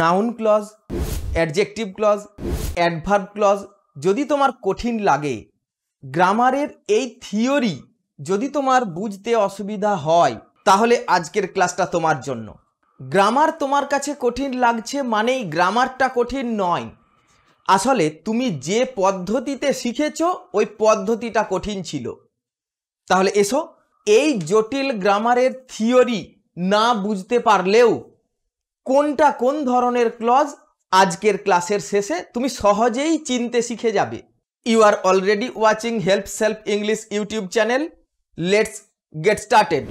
Noun clause adjective clause adverb clause যদি তোমার কঠিন লাগে গ্রামারের এই থিওরি যদি তোমার বুঝতে অসুবিধা হয় তাহলে আজকের ক্লাসটা তোমার জন্য গ্রামার তোমার কাছে কঠিন লাগছে মানেই গ্রামারটা কঠিন নয় আসলে তুমি যে পদ্ধতিতে শিখেছ ওই পদ্ধতিটা কঠিন ছিল তাহলে এসো এই জটিল গ্রামারের থিওরি না বুঝতে পারলেও কোনটা কোন ধরনের ক্লজ আজকের ক্লাসের শেষে তুমি সহজেই চিনতে শিখে যাবে you are already watching help self English YouTube channel let's get started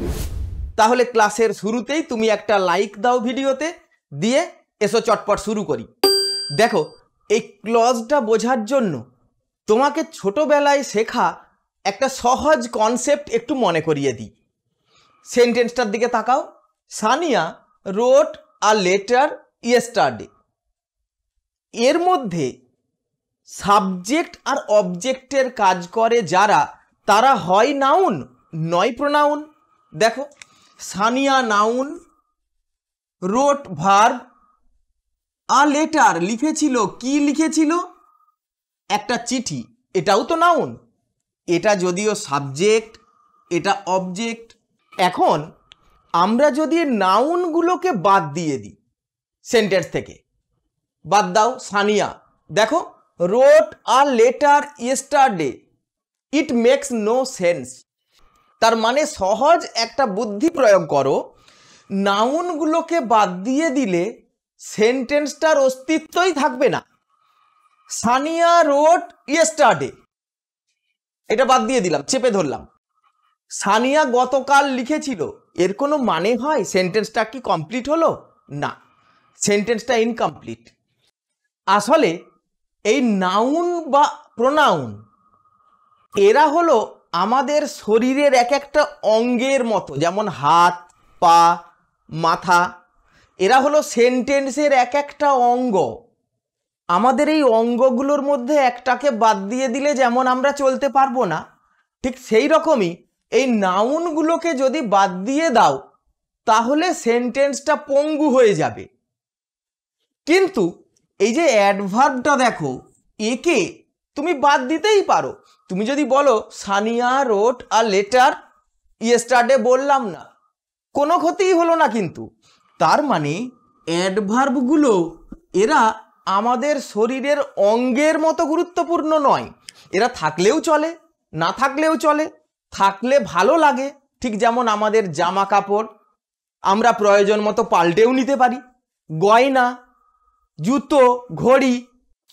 তাহলে ক্লাসের শুরুতেই তুমি একটা লাইক দাও ভিডিওতে দিয়ে এসো চটপট শুরু করি দেখো এই ক্লজটা বোঝার জন্য তোমাকে ছোটোবেলায় শেখা একটা সহজ কনসেপ্ট একটু মনে করিয়ে দিই সেন্টেন্সটার দিকে তাকাও Sania wrote her letter yesterday এর মধ্যে সাবজেক্ট আর অবজেক্টের কাজ করে যারা তারা হয় নাউন নয় প্রোনাউন দেখো সানিয়া নাউন রোট ভার্ব আর লেটার লিখেছিল কি লিখেছিল একটা চিঠি এটাও তো নাউন এটা যদিও সাবজেক্ট এটা অবজেক্ট এখন আমরা যদি নাউনগুলোকে বাদ দিয়ে দিই সেন্টেন্স থেকে বাদ দাও সানিয়া দেখো wrote her letter yesterday it makes no sense তার মানে সহজ একটা বুদ্ধি প্রয়োগ করো নাউনগুলোকে বাদ দিয়ে দিলে সেন্টেন্সটার অস্তিত্বই থাকবে না সানিয়া রোট ইয়েস্টারডে এটা বাদ দিয়ে দিলাম চেপে ধরলাম সানিয়া গতকাল লিখেছিল এর কোনো মানে হয় সেন্টেন্সটা কি কমপ্লিট হলো না সেন্টেন্সটা ইনকমপ্লিট আসলে এই নাউন বা প্রোনাউন এরা হলো আমাদের শরীরের এক একটা অঙ্গের মতো যেমন হাত পা মাথা এরা হলো সেন্টেন্সের এক একটা অঙ্গ আমাদের এই অঙ্গগুলোর মধ্যে একটাকে বাদ দিয়ে দিলে যেমন আমরা চলতে পারবো না ঠিক সেই রকমই এই নাউনগুলোকে যদি বাদ দিয়ে দাও তাহলে সেন্টেন্সটা পঙ্গু হয়ে যাবে কিন্তু এই যে অ্যাডভার্বটা দেখো একে তুমি বাদ দিতেই পারো তুমি যদি বলো Sania wrote her letter yesterday বললাম না কোনো ক্ষতিই হলো না কিন্তু তার মানে অ্যাডভার্বগুলো এরা আমাদের শরীরের অঙ্গের মতো গুরুত্বপূর্ণ নয় এরা থাকলেও চলে না থাকলেও চলে থাকলে ভালো লাগে ঠিক যেমন আমাদের জামা কাপড় আমরা প্রয়োজন মতো পাল্টেও নিতে পারি গয়না জুতো ঘড়ি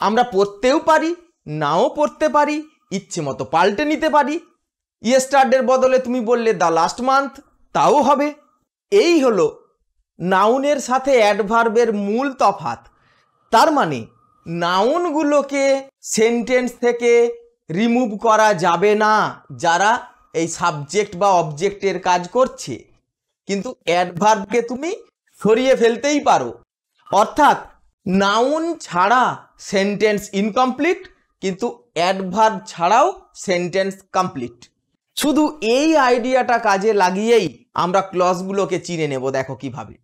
আমরা পরতেও পারি নাও পরতে পারি ইচ্ছে মতো পাল্টে নিতে পারি ইয়েস্টারডের বদলে তুমি বললে দ্য লাস্ট মান্থ তাও হবে এই হলো নাউনের সাথে অ্যাডভার্বের মূল তফাত তার মানে নাউনগুলোকে সেন্টেন্স থেকে রিমুভ করা যাবে না যারা এই সাবজেক্ট বা অবজেক্টের কাজ করছে কিন্তু অ্যাডভার্বকে তুমি সরিয়ে ফেলতেই পারো অর্থাৎ নাউন ছাড়া সেন্টেন্স ইনকমপ্লিট কিন্তু অ্যাডভার্ব ছাড়াও সেন্টেন্স কমপ্লিট শুধু এই আইডিয়াটা কাজে লাগিয়েই আমরা ক্লসগুলোকে চিনে নেব দেখো কিভাবে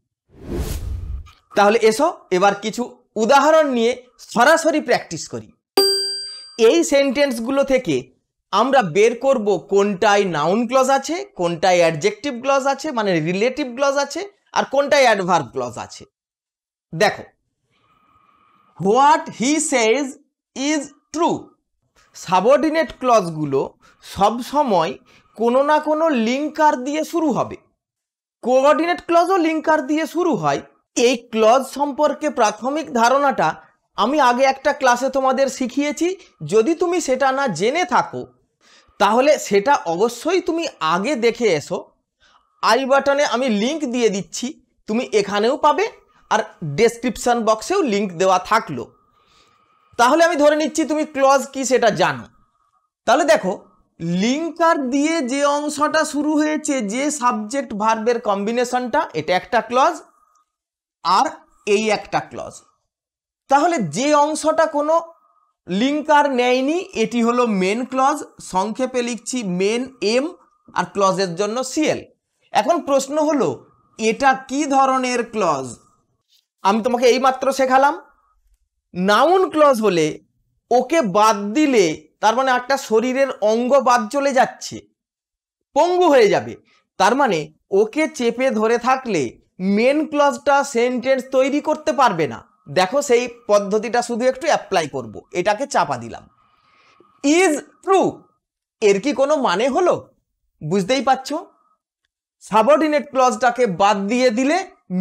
তাহলে এসো এবার কিছু উদাহরণ নিয়ে সরাসরি প্র্যাকটিস করি এই সেন্টেন্সগুলো থেকে আমরা বের করব কোনটায় নাউন ক্লজ আছে কোনটায় অ্যাডজেক্টিভ ক্লজ আছে মানে রিলেটিভ ক্লজ আছে আর কোনটায় অ্যাডভার্ভ ক্লজ আছে দেখো what he says is true subordinate ক্লজগুলো সবসময় কোনো না কোনো লিঙ্কার দিয়ে শুরু হবে কোঅর্ডিনেট ক্লজও লিঙ্কার দিয়ে শুরু হয় এই ক্লজ সম্পর্কে প্রাথমিক ধারণাটা আমি আগে একটা ক্লাসে তোমাদের শিখিয়েছি যদি তুমি সেটা না জেনে থাকো তাহলে সেটা অবশ্যই তুমি আগে দেখে এসো আই বাটনে আমি লিংক দিয়ে দিচ্ছি তুমি এখানেও পাবে আর ডেসক্রিপশান বক্সেও লিঙ্ক দেওয়া থাকলো তাহলে আমি ধরে নিচ্ছি তুমি ক্লজ কি সেটা জানো তাহলে দেখো লিঙ্কার দিয়ে যে অংশটা শুরু হয়েছে যে সাবজেক্ট ভার্বের কম্বিনেশনটা এটা একটা ক্লজ আর এই একটা ক্লজ তাহলে যে অংশটা কোনো লিঙ্ক আর নেয়নি এটি হলো মেন ক্লজ সংক্ষেপে লিখছি মেন এম আর ক্লজের জন্য সিএল এখন প্রশ্ন হলো এটা কি ধরনের ক্লজ আমি তোমাকে এইমাত্র শেখালাম নাউন ক্লজ হলে ওকে বাদ দিলে তার মানে একটা শরীরের অঙ্গ বাদ চলে যাচ্ছে পঙ্গু হয়ে যাবে তার মানে ওকে চেপে ধরে থাকলে মেন ক্লজটা সেন্টেন্স তৈরি করতে পারবে না দেখো সেই পদ্ধতিটা শুধু একটু অ্যাপ্লাই করব। এটাকে চাপা দিলাম ইজ ট্রু এর কি কোনো মানে হলো বুঝতেই পারছো সাবঅর্ডিনেট ক্লজটাকে বাদ দিয়ে দিলে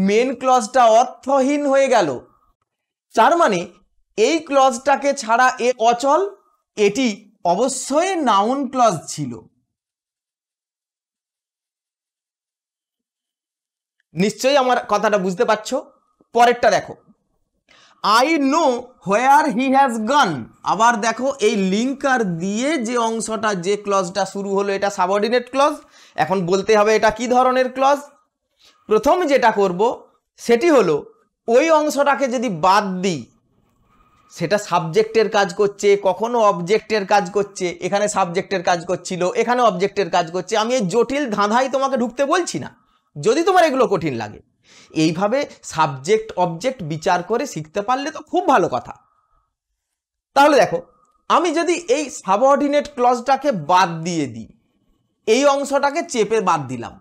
মেন ক্লজটা অর্থহীন হয়ে গেল তার মানে এই ক্লজটাকে ছাড়া এ অচল এটি অবশ্যই নাউন ক্লজ ছিল নিশ্চয়ই আমার কথাটা বুঝতে পারছো পরেরটা দেখো I know where he has gone আবার দেখো এই লিঙ্কার দিয়ে যে অংশটা যে ক্লজটা শুরু হলো এটা সাবঅর্ডিনেট ক্লজ এখন বলতে হবে এটা কি ধরনের ক্লজ প্রথম যেটা করব সেটি হলো ওই অংশটাকে যদি বাদ দিই সেটা সাবজেক্টের কাজ করছে কখনো অবজেক্টের কাজ করছে এখানে সাবজেক্টের কাজ করছিল এখানে অবজেক্টের কাজ করছে আমি এই জটিল ধাঁধাই তোমাকে ঢুকতে বলছি না যদি তোমার এগুলো কঠিন লাগে এইভাবে সাবজেক্ট অবজেক্ট বিচার করে শিখতে পারলে তো খুব ভালো কথা তাহলে দেখো আমি যদি এই সাবঅর্ডিনেট ক্লজটাকে বাদ দিয়ে দিই এই অংশটাকে চেপে বাদ দিলাম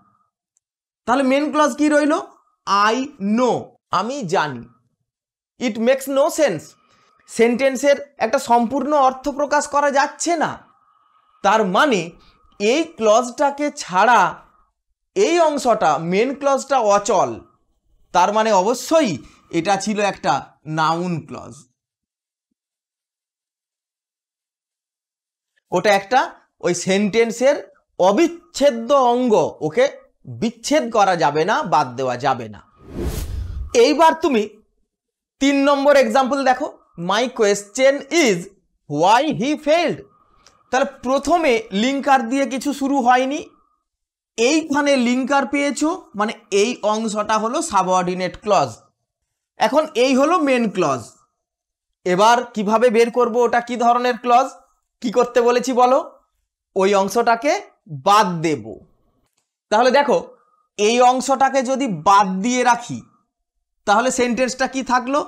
তাহলে মেন ক্লজ কি রইল আই নো আমি জানি ইট মেক্স নো সেন্স সেন্টেন্সের একটা সম্পূর্ণ অর্থ প্রকাশ করা যাচ্ছে না তার মানে এই ক্লজটাকে ছাড়া এই অংশটা মেন ক্লজটা অচল তার মানে অবশ্যই এটা ছিল একটা নাউন ক্লজ ওটা একটা ওই সেন্টেন্সের অবিচ্ছেদ্য অঙ্গ ওকে বিচ্ছেদ করা যাবে না বাদ দেওয়া যাবে না এইবার তুমি তিন নম্বর এক্সাম্পল দেখো my question is why he failed তাহলে প্রথমে লিঙ্কার দিয়ে কিছু শুরু হয়নি এইখানে লিঙ্কার পেয়েছো মানে এই অংশটা হলো সাবঅর্ডিনেট ক্লজ এখন এই হলো মেন ক্লজ এবার কিভাবে বের করব ওটা কি ধরনের ক্লজ কি করতে বলেছি বলো ওই অংশটাকে বাদ দেব তাহলে দেখো এই অংশটাকে যদি বাদ দিয়ে রাখি তাহলে সেন্টেন্সটা কি থাকলো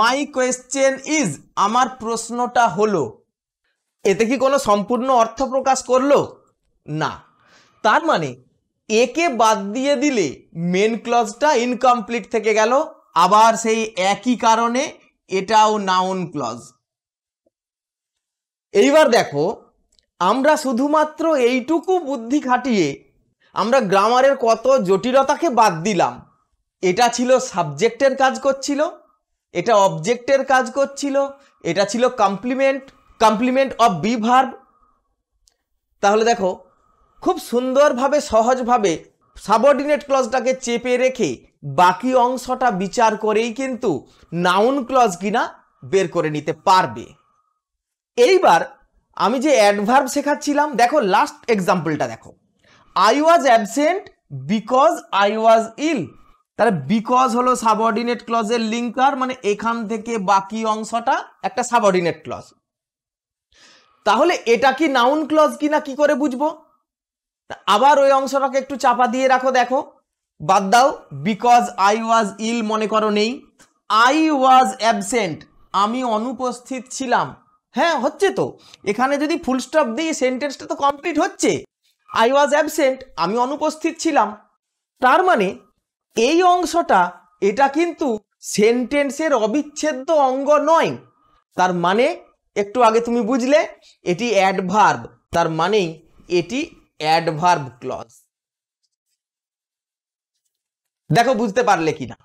মাই কোয়েশ্চেন ইজ আমার প্রশ্নটা হলো এতে কি কোনো সম্পূর্ণ অর্থ প্রকাশ করলো না তার মানে একে বাদ দিয়ে দিলে মেন ক্লজটা ইনকমপ্লিট থেকে গেল আবার সেই একই কারণে এটাও নাউন ক্লজ এইবার দেখো আমরা শুধুমাত্র এইটুকু বুদ্ধি খাটিয়ে আমরা গ্রামারের কত জটিলতাকে বাদ দিলাম এটা ছিল সাবজেক্টের কাজ করছিল এটা অবজেক্টের কাজ করছিল এটা ছিল complement complement of be verb তাহলে দেখো খুব সুন্দরভাবে সহজভাবে সাবঅর্ডিনেট ক্লজটাকে চেপে রেখে বাকি অংশটা বিচার করেই কিন্তু নাউন ক্লজ কিনা বের করে নিতে পারবে এইবার আমি যে অ্যাডভার্ব শেখাচ্ছিলাম দেখো লাস্ট এক্সাম্পলটা দেখো I was absent because I was ill তাহলে বিকজ হলো সাবঅর্ডিনেট ক্লজের লিঙ্কার মানে এখান থেকে বাকি অংশটা একটা সাবঅর্ডিনেট ক্লজ তাহলে এটা কি নাউন ক্লজ কিনা কি করে বুঝবো আবার ওই অংশটাকে একটু চাপা দিয়ে রাখো দেখো বাদ দাও বিকজ আই ওয়াজ ইল মনে করো নেই আই ওয়াজ অ্যাবসেন্ট আমি অনুপস্থিত ছিলাম হ্যাঁ হচ্ছে তো এখানে যদি ফুল স্টপ দিই সেন্টেন্সটা তো কমপ্লিট হচ্ছে আই ওয়াজ অ্যাবসেন্ট আমি অনুপস্থিত ছিলাম তার মানে এই অংশটা এটা কিন্তু সেন্টেন্সের অবিচ্ছেদ্য অঙ্গ নয় তার মানে একটু আগে তুমি বুঝলে এটি অ্যাডভার্ব তার মানেই এটি অ্যাডভার্ব ক্লজ দেখো বুঝতে পারলে কিনা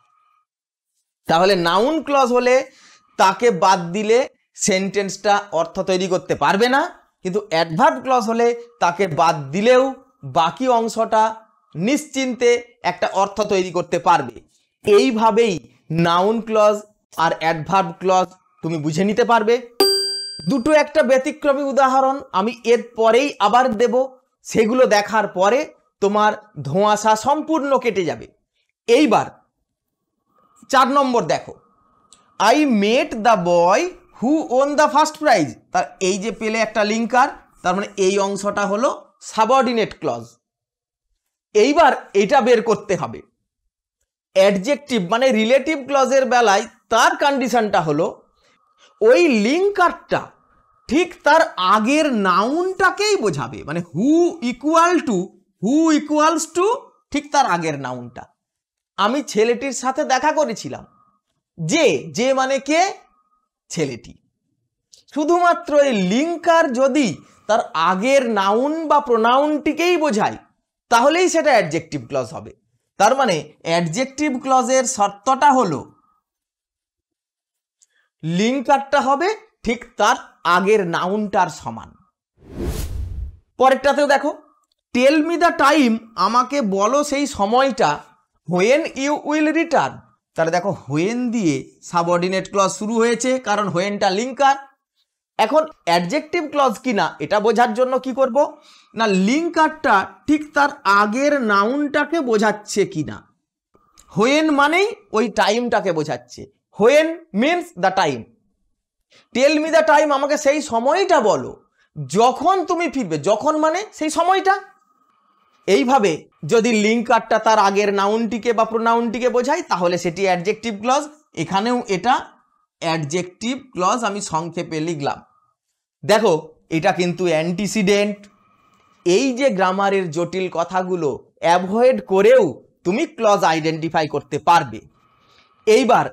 তাহলে নাউন ক্লজ হলে তাকে বাদ দিলে সেন্টেন্সটা অর্থ তৈরি করতে পারবে না কিন্তু অ্যাডভার্ব ক্লজ হলে তাকে বাদ দিলেও বাকি অংশটা নিশ্চিন্তে একটা অর্থ তৈরি করতে পারবে এইভাবেই নাউন ক্লজ আর অ্যাডভার্ব ক্লজ তুমি বুঝে নিতে পারবে দুটো একটা ব্যতিক্রমী উদাহরণ আমি এর পরেই আবার দেবো সেগুলো দেখার পরে তোমার ধোঁয়াশা সম্পূর্ণ কেটে যাবে এইবার চার নম্বর দেখো I met the boy who won the first prize তার এই যে পেলে একটা লিঙ্কার তার মানে এই অংশটা হলো সাবঅর্ডিনেট ক্লজ এইবার এটা বের করতে হবে অ্যাডজেক্টিভ মানে রিলেটিভ ক্লজের বেলায় তার কন্ডিশনটা হলো ওই লিঙ্কারটা ঠিক তার আগের নাউনটাকেই বোঝাবে মানে who equal to who equals to ঠিক তার আগের নাউনটা আমি ছেলেটির সাথে দেখা করেছিলাম যে যে মানে কে ছেলেটি শুধুমাত্র এই লিঙ্কার যদি তার আগের নাউন বা প্রোনাউনটিকেই বোঝায় তাহলেই সেটা অ্যাডজেক্টিভ ক্লজ হবে তার মানে অ্যাডজেক্টিভ ক্লজের শর্তটা হলো লিঙ্কারটা হবে ঠিক তার আগের নাউনটার সমান পরেরটাতেও দেখো টেল মি দ্য টাইম আমাকে বলো সেই সময়টা হোয়েন ইউ উইল রিটার্ন তাহলে দেখো হোয়েন দিয়ে সাবঅর্ডিনেট ক্লজ শুরু হয়েছে কারণ হোয়েনটা লিঙ্কার এখন অ্যাডজেক্টিভ ক্লজ কিনা এটা বোঝার জন্য কি করব না লিঙ্কারটা ঠিক তার আগের নাউনটাকে বোঝাচ্ছে কিনা হোয়েন মানেই ওই টাইমটাকে বোঝাচ্ছে when means the time tell me the time আমাকে সেই সময়টা বলো যখন তুমি ফিরবে যখন মানে সেই সময়টা এইভাবে যদি লিঙ্ক কার্ডটা তার আগের নাউনটিকে বা প্রোনাউনটিকে বোঝায় তাহলে সেটি অ্যাডজেক্টিভ ক্লজ এখানেও এটা অ্যাডজেক্টিভ ক্লজ আমি সংক্ষেপে লিখলাম দেখো এটা কিন্তু অ্যান্টিসিডেন্ট এই যে গ্রামারের জটিল কথাগুলো অ্যাভয়েড করেও তুমি ক্লজ আইডেন্টিফাই করতে পারবে এইবার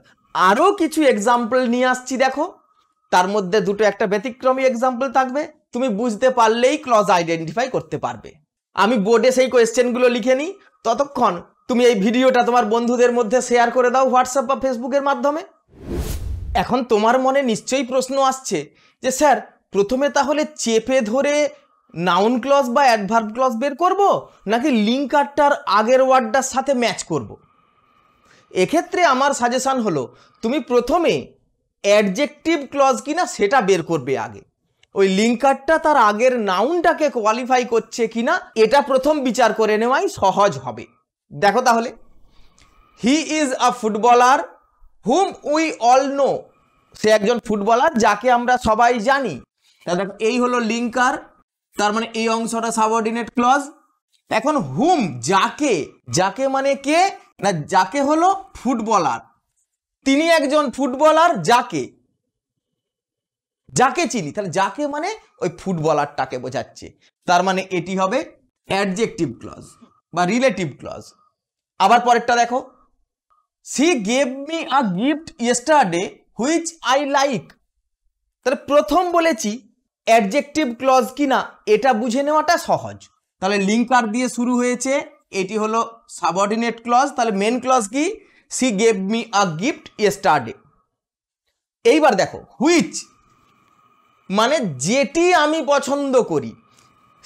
আরও কিছু এক্সাম্পল নিয়ে আসছি দেখো তার মধ্যে দুটো একটা ব্যতিক্রমী এক্সাম্পল থাকবে তুমি বুঝতে পারলেই ক্লজ আইডেন্টিফাই করতে পারবে আমি বোর্ডে সেই কোয়েশ্চেনগুলো লিখে নিই ততক্ষণ তুমি এই ভিডিওটা তোমার বন্ধুদের মধ্যে শেয়ার করে দাও হোয়াটসঅ্যাপ বা ফেসবুকের মাধ্যমে এখন তোমার মনে নিশ্চয়ই প্রশ্ন আসছে যে স্যার প্রথমে তাহলে চেপে ধরে নাউন ক্লজ বা অ্যাডভার্ব ক্লজ বের করব নাকি লিঙ্ক আটটার আগের ওয়ার্ডটার সাথে ম্যাচ করব। এক্ষেত্রে আমার সাজেশান হলো তুমি প্রথমে অ্যাডজেক্টিভ ক্লজ কিনা সেটা বের করবে আগে ওই লিঙ্কারটা তার আগের নাউনটাকে কোয়ালিফাই করছে কিনা এটা প্রথম বিচার করে নেওয়াই সহজ হবে দেখো তাহলে he is a footballer whom we all know সে একজন ফুটবলার যাকে আমরা সবাই জানি দেখো এই হলো লিঙ্কার তার মানে এই অংশটা সাবঅর্ডিনেট ক্লজ এখন হুম যাকে যাকে মানে কে না যাকে হলো ফুটবলার তিনি একজন ফুটবলার যাকে যাকে চিনি তাহলে যাকে মানে ওই ফুটবলারটাকে বোঝাচ্ছে তার মানে এটি হবে অ্যাডজেক্টিভ ক্লজ বা রিলেটিভ ক্লজ আবার পরেরটা দেখো she gave me a gift yesterday which I like তাহলে প্রথম বলেছি অ্যাডজেক্টিভ ক্লজ কি না এটা বুঝে নেওয়াটা সহজ তাহলে লিঙ্কার দিয়ে শুরু হয়েছে এটি হলো সাবঅর্ডিনেট ক্লজ তাহলে মেন ক্লজ কি she gave me a gift yesterday এইবার দেখো হুইচ মানে যেটি আমি পছন্দ করি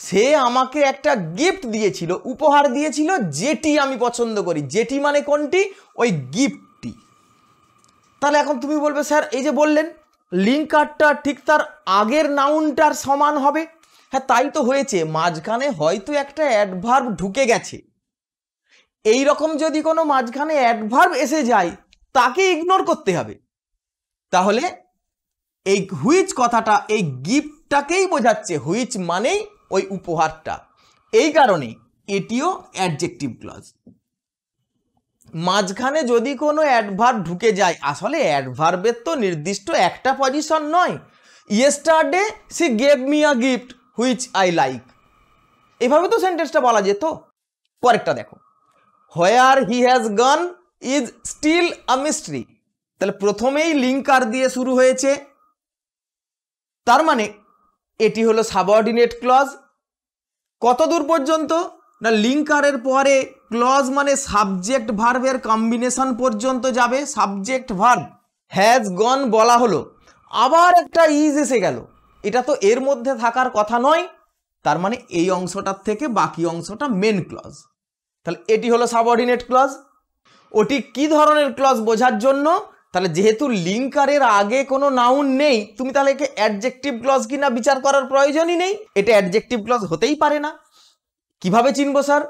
সে আমাকে একটা গিফট দিয়েছিল উপহার দিয়েছিল যেটি আমি পছন্দ করি যেটি মানে কোনটি ওই গিফটটি তাহলে এখন তুমি বলবে স্যার এই যে বললেন লিঙ্কারটা ঠিক তার আগের নাউনটার সমান হবে হ্যাঁ তাই তো হয়েছে মাঝখানে হয়তো একটা অ্যাডভার্ব ঢুকে গেছে এই রকম যদি কোনো মাঝখানে অ্যাডভার্ব এসে যায় তাকে ইগনোর করতে হবে তাহলে এই হুইচ কথাটা এই গিফটটাকেই বোঝাচ্ছে হুইচ মানেই ওই উপহারটা এই কারণে এটিও অ্যাডজেক্টিভ ক্লজ মাঝখানে যদি কোনো অ্যাডভার্ব ঢুকে যায় আসলে অ্যাডভার্বের তো নির্দিষ্ট একটা পজিশন নয় yesterday she gave me a gift which I like এভাবে তো সেন্টেন্সটা বলা যেত পরেরটা দেখো where he has gone is still a mystery তাহলে প্রথমেই লিঙ্কার দিয়ে শুরু হয়েছে তার মানে এটি হলো সাবঅর্ডিনেট ক্লজ কত দূর পর্যন্ত না লিঙ্কারের পরে ক্লজ মানে সাবজেক্ট ভার্ভের কম্বিনেশন পর্যন্ত যাবে সাবজেক্ট ভার্ভ হ্যাজ গন বলা হলো আবার একটা ইজ এসে গেল এটা তো এর মধ্যে থাকার কথা নয় তার মানে এই অংশটার থেকে বাকি অংশটা মেন ক্লজ তাহলে এটি হলো সাবঅর্ডিনেট ক্লজ ওটি কি ধরনের ক্লজ বোঝার জন্য তাহলে যেহেতু লিঙ্কারের আগে কোনো নাউন নেই তুমি তাহলে একে অ্যাডজেক্টিভ ক্লজ কি না বিচার করার প্রয়োজনই নেই এটা অ্যাডজেক্টিভ ক্লজ হতেই পারে না কিভাবে চিনব স্যার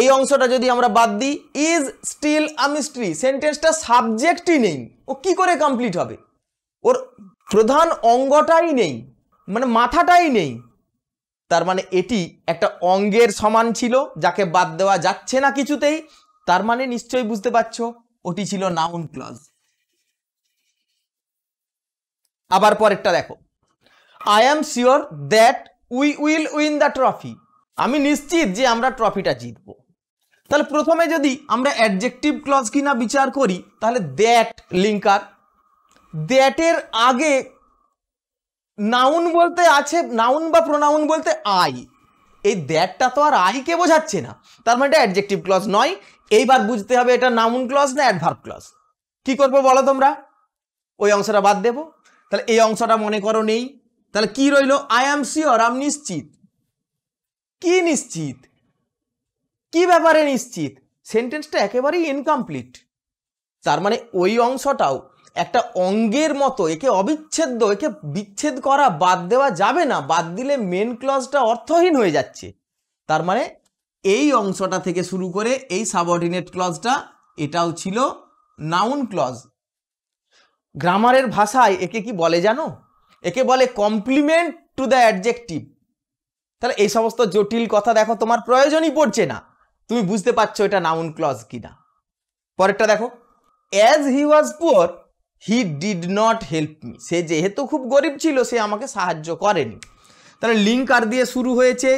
এই অংশটা যদি আমরা বাদ দিই ইজ স্টিল আ মিস্ট্রি সেন্টেন্সটা সাবজেক্টই নেই ও কি করে কমপ্লিট হবে ওর প্রধান অঙ্গটাই নেই মানে মাথাটাই নেই তার মানে এটি একটা অঙ্গের সমান ছিল যাকে বাদ দেওয়া যাচ্ছে না কিছুতেই তার মানে নিশ্চয়ই বুঝতে পারছ ওটি ছিল নাউন ক্লজ আবার পরেরটা দেখো I am sure that we will win the trophy আমি নিশ্চিত যে আমরা ট্রফিটা জিতব তাহলে প্রথমে যদি আমরা অ্যাডজেক্টিভ ক্লজ কিনা বিচার করি তাহলে দ্যাট লিঙ্কার দ্যাটের আগে নাউন বলতে আছে নাউন বা প্রোনাউন বলতে আই এই দ্যাটটা তো আর আইকে বোঝাচ্ছে না তার মানে এটা অ্যাডজেক্টিভ ক্লজ নয় এইবার বুঝতে হবে এটা নাউন ক্লজ না অ্যাডভার্ব ক্লজ কি করবো বলো তোমরা ওই অংশটা বাদ দেবো তাহলে এই অংশটা মনে করো নেই তাহলে কি রইল আই অ্যাম শিওর আম নিশ্চিত কি নিশ্চিত কি ব্যাপারে নিশ্চিত সেন্টেন্সটা একেবারেই ইনকমপ্লিট তার মানে ওই অংশটাও একটা অঙ্গের মতো একে অবিচ্ছেদ্য একে বিচ্ছেদ করা বাদ দেওয়া যাবে না বাদ দিলে মেন ক্লজটা অর্থহীন হয়ে যাচ্ছে তার মানে এই অংশটা থেকে শুরু করে এই সাবঅর্ডিনেট ক্লজটা এটাও ছিল নাউন ক্লজ গ্রামারের ভাষায় একে কি বলে জানো একে বলে কমপ্লিমেন্ট টু দ্য অ্যাডজেক্টিভ তাহলে এই সমস্ত জটিল কথা দেখো তোমার প্রয়োজনই পড়ছে না তুমি বুঝতে পারছো এটা নাউন ক্লজ কিনা পরেরটা দেখো as he was poor he did not help me সে যেহেতু খুব গরিব ছিল সে আমাকে সাহায্য করেনি তাহলে লিঙ্ক আর দিয়ে শুরু হয়েছে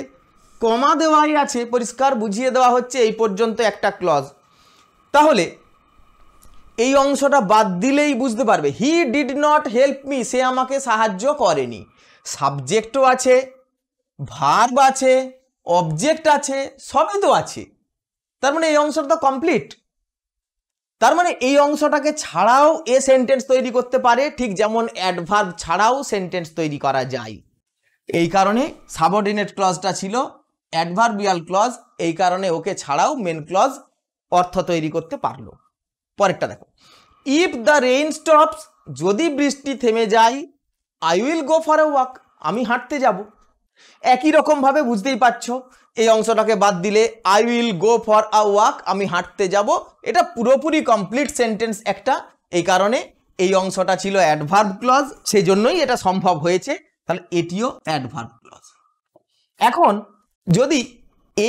কমা দেওয়াই আছে পরিষ্কার বুঝিয়ে দেওয়া হচ্ছে এই পর্যন্ত একটা ক্লজ তাহলে এই অংশটা বাদ দিলেই বুঝতে পারবে he did not help me সে আমাকে সাহায্য করেনি সাবজেক্টও আছে ভার্ব আছে অবজেক্ট আছে সবই তো আছে তার মানে এই অংশটা তো কমপ্লিট তার মানে এই অংশটাকে ছাড়াও এ সেন্টেন্স তৈরি করতে পারে ঠিক যেমন অ্যাডভার্ব ছাড়াও সেন্টেন্স তৈরি করা যায় এই কারণে সাবঅর্ডিনেট ক্লজটা ছিল অ্যাডভার্বিয়াল ক্লজ এই কারণে ওকে ছাড়াও মেন ক্লজ অর্থ তৈরি করতে পারলো পরেরটা দেখো ইফ দ্য রেইন স্টপস যদি বৃষ্টি থেমে যায় I will go for a walk আমি হাঁটতে যাব একই রকমভাবে বুঝতেই পারছো এই অংশটাকে বাদ দিলে I will go for a walk আমি হাঁটতে যাব এটা পুরোপুরি কমপ্লিট সেন্টেন্স একটা এই কারণে এই অংশটা ছিল অ্যাডভার্ব ক্লজ সেই জন্যই এটা সম্ভব হয়েছে তাহলে এটিও অ্যাডভার্ব ক্লজ এখন যদি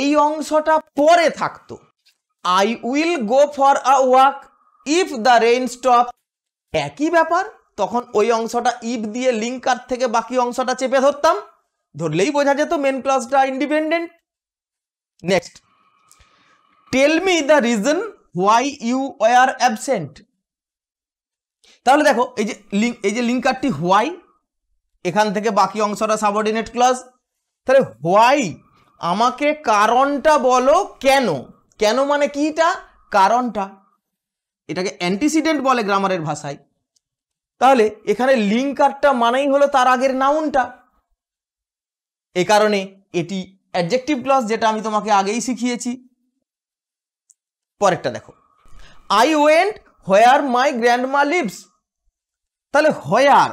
এই অংশটা পরে থাকতো I will go for a walk if the rain stop একই ব্যাপার তখন ওই অংশটা ইফ দিয়ে লিঙ্কার থেকে বাকি অংশটা চেপে ধরতাম ধরলেই বোঝা যেত মেন ক্লজটা independent next tell me the reason why you are absent তাহলে দেখো এই যে লিঙ্ক এই যে লিঙ্কারটি হোয়াই এখান থেকে বাকি অংশটা সাবঅর্ডিনেট ক্লাস তাহলে হোয়াই আমাকে কারণটা বলো কেন কেন মানে কিটা কারণটা এটাকে অ্যান্টিসিডেন্ট বলে গ্রামারের ভাষায় তাহলে এখানে লিঙ্কারটা মানেই হলো তার আগের নাউনটা এ কারণে এটি অ্যাডজেক্টিভ ক্লস যেটা আমি তোমাকে আগেই শিখিয়েছি পরেরটা দেখো I went where my grandma lives তাহলে হোয়ার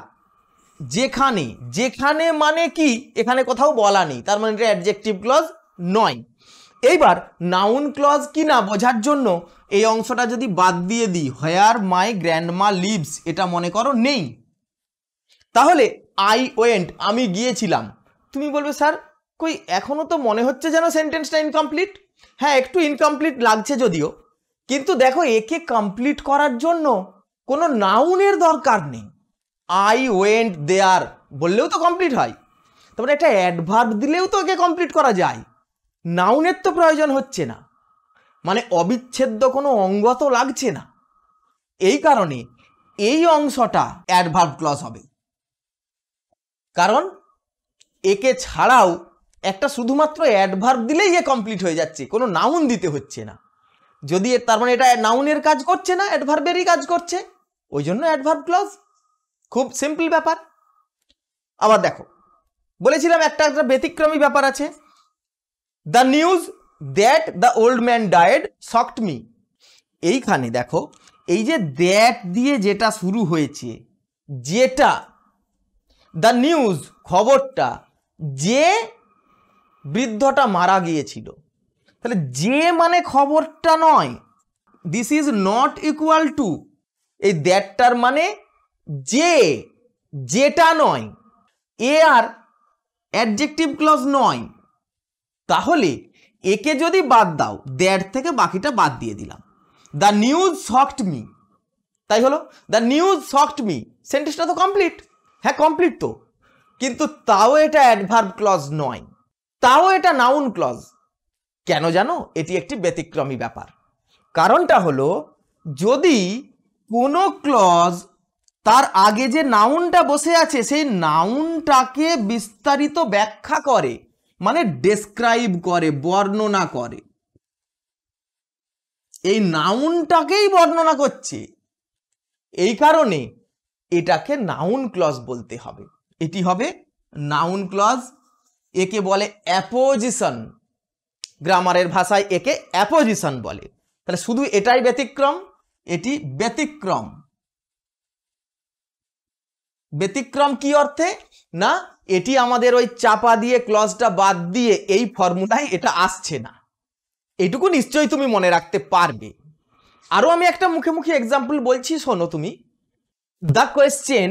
যেখানে যেখানে মানে কি এখানে কোথাও বলা নেই তার মানে এটা অ্যাডজেক্টিভ ক্লজ নয় এইবার নাউন ক্লজ কি না বোঝার জন্য এই অংশটা যদি বাদ দিয়ে দিই হোয়ার মাই গ্র্যান্ডমা লিভস এটা মনে করো নেই তাহলে আই ওয়েন্ট আমি গিয়েছিলাম তুমি বলবে স্যার কই এখনও তো মনে হচ্ছে যেন সেন্টেন্সটা ইনকমপ্লিট হ্যাঁ একটু ইনকমপ্লিট লাগছে যদিও কিন্তু দেখো একে কমপ্লিট করার জন্য কোনো নাউনের দরকার নেই আই ওয়েন্ট দেয়ার বললেও তো কমপ্লিট হয় তারপরে মানে একটা অ্যাডভার্ব দিলেও তো একে কমপ্লিট করা যায় নাউনের তো প্রয়োজন হচ্ছে না মানে অবিচ্ছেদ্য কোনো অঙ্গ তো লাগছে না এই কারণে এই অংশটা অ্যাডভার্ব ক্লস হবে কারণ একে ছাড়াও একটা শুধুমাত্র অ্যাডভার্ব দিলেই এ কমপ্লিট হয়ে যাচ্ছে কোনো নাউন দিতে হচ্ছে না যদি তার মানে এটা নাউনের কাজ করছে না অ্যাডভার্বেরই কাজ করছে ওই জন্য অ্যাডভার্ব ক্লজ খুব সিম্পল ব্যাপার আবার দেখো বলেছিলাম একটা একটা ব্যতিক্রমী ব্যাপার আছে the news that the old man died shocked me এইখানে দেখো এই যে দ্যাট দিয়ে যেটা শুরু হয়েছে যেটা দ্য নিউজ খবরটা যে বৃদ্ধটা মারা গিয়েছিল তাহলে যে মানে খবরটা নয় this is not equal to এই দ্যাটটার মানে যে যেটা নয় এ আর অ্যাডজেক্টিভ ক্লজ নয় তাহলে একে যদি বাদ দাও দ্যাট থেকে বাকিটা বাদ দিয়ে দিলাম দ্য নিউজ সফট মি তাই হলো দ্য নিউজ সফট মি সেন্টেন্সটা তো কমপ্লিট হ্যাঁ কমপ্লিট তো কিন্তু তাও এটা অ্যাডভার্ব ক্লজ নয় তাও এটা নাউন ক্লজ কেন জানো এটি একটি ব্যতিক্রমী ব্যাপার কারণটা হলো যদি কোনো ক্লজ তার আগে যে নাউনটা বসে আছে সেই নাউনটাকে বিস্তারিত ব্যাখ্যা করে মানে ডেসক্রাইব করে বর্ণনা করে এই নাউনটাকেই বর্ণনা করছে এই কারণে এটাকে নাউন ক্লজ বলতে হবে এটি হবে নাউন ক্লজ একে বলে অ্যাপোজিশন গ্রামারের ভাষায় একে অ্যাপোজিশন বলে তাহলে শুধু এটাই ব্যতিক্রম এটি ব্যতিক্রম ব্যতিক্রম কি অর্থে না এটি আমাদের ওই চাপা দিয়ে ক্লজটা বাদ দিয়ে এই ফর্মুলায় এটা আসছে না এটুকু নিশ্চয়ই তুমি মনে রাখতে পারবে আরও আমি একটা মুখে মুখে এক্সাম্পল বলছি শোনো তুমি the question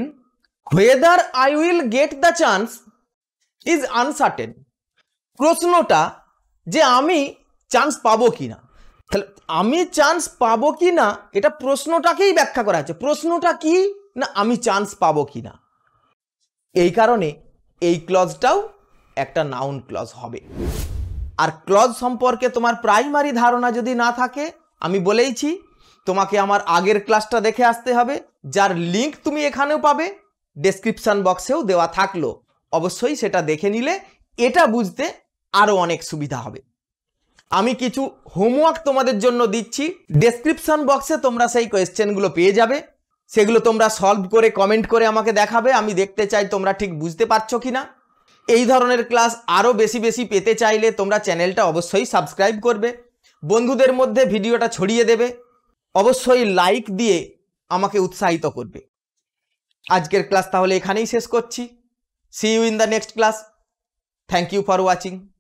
whether I will get the chance is uncertain প্রশ্নটা যে আমি চান্স পাবো কি না তাহলে আমি চান্স পাবো কি না এটা প্রশ্নটাকেই ব্যাখ্যা করা হচ্ছে প্রশ্নটা কি না আমি চান্স পাবো কি না এই কারণে এই ক্লজটাও একটা নাউন ক্লজ হবে আর ক্লজ সম্পর্কে তোমার প্রাইমারি ধারণা যদি না থাকে আমি বলেইছি তোমাকে আমার আগের ক্লাসটা দেখে আসতে হবে যার লিংক তুমি এখানেও পাবে ডেসক্রিপশান বক্সেও দেওয়া থাকলো অবশ্যই সেটা দেখে নিলে এটা বুঝতে আরও অনেক সুবিধা হবে আমি কিছু হোমওয়ার্ক তোমাদের জন্য দিচ্ছি ডেসক্রিপশন বক্সে তোমরা সেই কোয়েশ্চেনগুলো পেয়ে যাবে সেগুলো তোমরা সলভ করে কমেন্ট করে আমাকে দেখাবে আমি দেখতে চাই তোমরা ঠিক বুঝতে পারছো কি না এই ধরনের ক্লাস আরও বেশি বেশি পেতে চাইলে তোমরা চ্যানেলটা অবশ্যই সাবস্ক্রাইব করবে বন্ধুদের মধ্যে ভিডিওটা ছড়িয়ে দেবে অবশ্যই লাইক দিয়ে আমাকে উৎসাহিত করবে আজকের ক্লাস তাহলে এখানেই শেষ করছি See you in the next class. Thank you for watching.